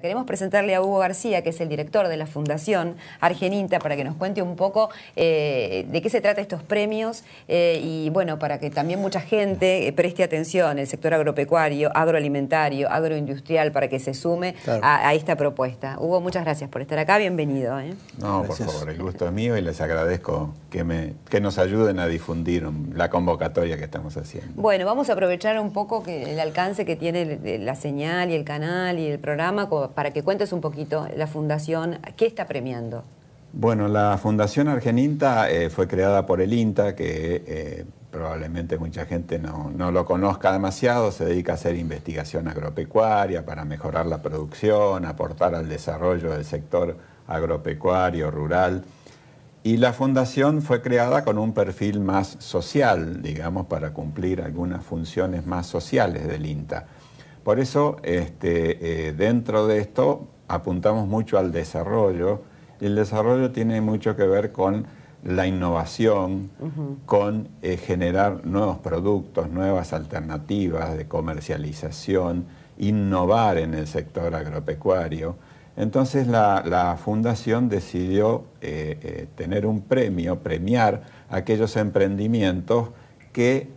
Queremos presentarle a Hugo García, que es el director de la Fundación Argeninta, para que nos cuente un poco eh, de qué se trata estos premios eh, y, bueno, para que también mucha gente eh, preste atención, el sector agropecuario, agroalimentario, agroindustrial, para que se sume a, esta propuesta. Hugo, muchas gracias por estar acá, bienvenido. No, por favor, el gusto es mío y les agradezco que, me, que nos ayuden a difundir la convocatoria que estamos haciendo. Bueno, vamos a aprovechar un poco el alcance que tiene la señal y el canal y el programa para que cuentes un poquito, la Fundación, ¿qué está premiando? Bueno, la Fundación Argeninta eh, fue creada por el INTA, que eh, probablemente mucha gente no, no, lo conozca demasiado, se dedica a hacer investigación agropecuaria para mejorar la producción, aportar al desarrollo del sector agropecuario, rural. Y la fundación fue creada con un perfil más social, digamos, para cumplir algunas funciones más sociales del INTA. Por eso, este, eh, dentro de esto, apuntamos mucho al desarrollo y el desarrollo tiene mucho que ver con la innovación, con eh, generar nuevos productos, nuevas alternativas de comercialización, innovar en el sector agropecuario. Entonces la, fundación decidió eh, tener un premio, premiar aquellos emprendimientos que,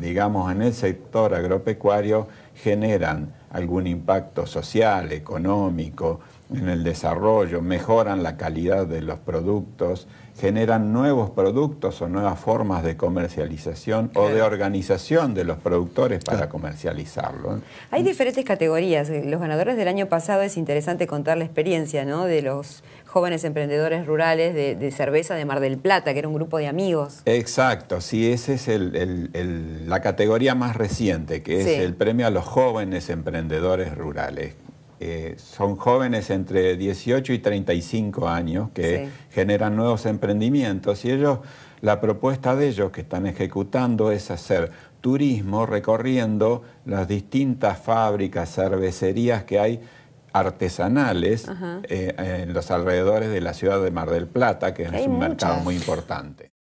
digamos, en el sector agropecuario generan algún impacto social, económico, en el desarrollo, mejoran la calidad de los productos, generan nuevos productos o nuevas formas de comercialización o de organización de los productores para comercializarlo. Hay diferentes categorías. Los ganadores del año pasado es interesante contar la experiencia de los jóvenes emprendedores rurales de, cerveza de Mar del Plata, que era un grupo de amigos. Exacto, sí, esa es la categoría más reciente, que es el premio a los jóvenes emprendedores rurales. Eh, son jóvenes entre 18 y 35 años que generan nuevos emprendimientos y ellos, la propuesta de ellos que están ejecutando es hacer turismo recorriendo las distintas fábricas, cervecerías que hay artesanales eh, en los alrededores de la ciudad de Mar del Plata, que es un mercado muy importante.